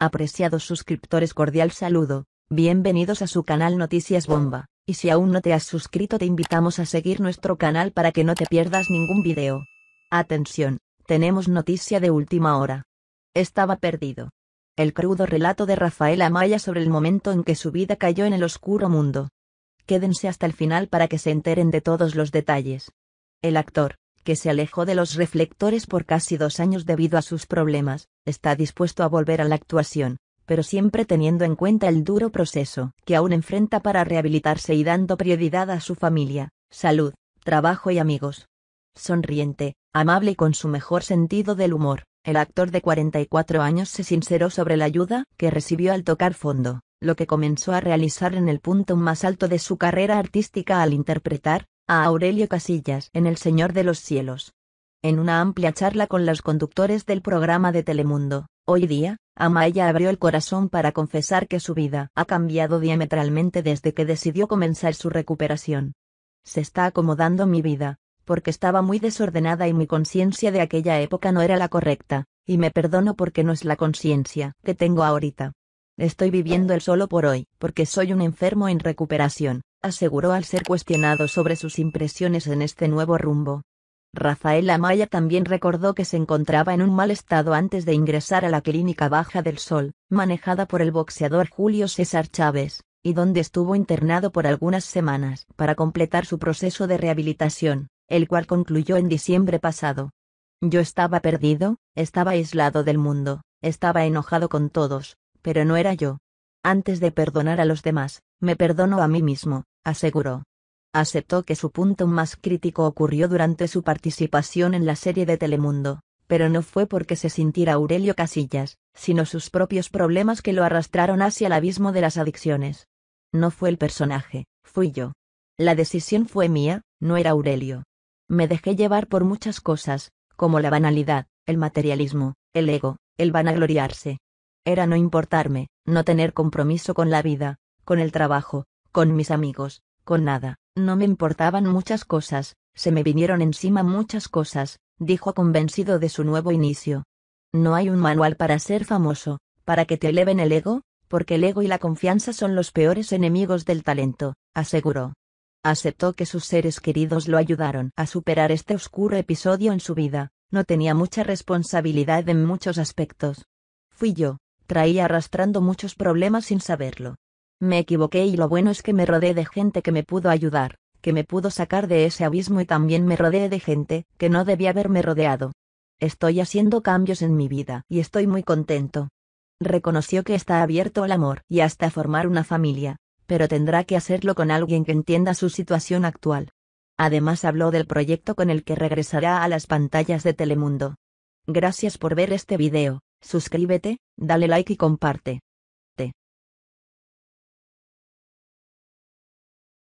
Apreciados suscriptores cordial saludo, bienvenidos a su canal Noticias Bomba, y si aún no te has suscrito te invitamos a seguir nuestro canal para que no te pierdas ningún video. Atención, tenemos noticia de última hora. Estaba perdido. El crudo relato de Rafael Amaya sobre el momento en que su vida cayó en el oscuro mundo. Quédense hasta el final para que se enteren de todos los detalles. El actor, que se alejó de los reflectores por casi dos años debido a sus problemas, está dispuesto a volver a la actuación, pero siempre teniendo en cuenta el duro proceso que aún enfrenta para rehabilitarse y dando prioridad a su familia, salud, trabajo y amigos. Sonriente, amable y con su mejor sentido del humor, el actor de 44 años se sinceró sobre la ayuda que recibió al tocar fondo, lo que comenzó a realizar en el punto más alto de su carrera artística al interpretar, a Aurelio Casillas en El Señor de los Cielos. En una amplia charla con los conductores del programa de Telemundo, hoy día, Amaya abrió el corazón para confesar que su vida ha cambiado diametralmente desde que decidió comenzar su recuperación. Se está acomodando mi vida, porque estaba muy desordenada y mi conciencia de aquella época no era la correcta, y me perdono porque no es la conciencia que tengo ahorita. Estoy viviendo el solo por hoy, porque soy un enfermo en recuperación, aseguró al ser cuestionado sobre sus impresiones en este nuevo rumbo. Rafael Amaya también recordó que se encontraba en un mal estado antes de ingresar a la Clínica Baja del Sol, manejada por el boxeador Julio César Chávez, y donde estuvo internado por algunas semanas para completar su proceso de rehabilitación, el cual concluyó en diciembre pasado. Yo estaba perdido, estaba aislado del mundo, estaba enojado con todos, pero no era yo. Antes de perdonar a los demás, me perdono a mí mismo, aseguró. Aceptó que su punto más crítico ocurrió durante su participación en la serie de Telemundo, pero no fue porque se sintiera Aurelio Casillas, sino sus propios problemas que lo arrastraron hacia el abismo de las adicciones. No fue el personaje, fui yo. La decisión fue mía, no era Aurelio. Me dejé llevar por muchas cosas, como la banalidad, el materialismo, el ego, el vanagloriarse. Era no importarme, no tener compromiso con la vida, con el trabajo, con mis amigos, con nada, no me importaban muchas cosas, se me vinieron encima muchas cosas, dijo convencido de su nuevo inicio. No hay un manual para ser famoso, para que te eleven el ego, porque el ego y la confianza son los peores enemigos del talento, aseguró. Aceptó que sus seres queridos lo ayudaron a superar este oscuro episodio en su vida, no tenía mucha responsabilidad en muchos aspectos. Fui yo, traía arrastrando muchos problemas sin saberlo, me equivoqué y lo bueno es que me rodeé de gente que me pudo ayudar, que me pudo sacar de ese abismo y también me rodeé de gente que no debía haberme rodeado. Estoy haciendo cambios en mi vida y estoy muy contento. Reconoció que está abierto al amor y hasta formar una familia, pero tendrá que hacerlo con alguien que entienda su situación actual. Además habló del proyecto con el que regresará a las pantallas de Telemundo. Gracias por ver este video, suscríbete, dale like y comparte.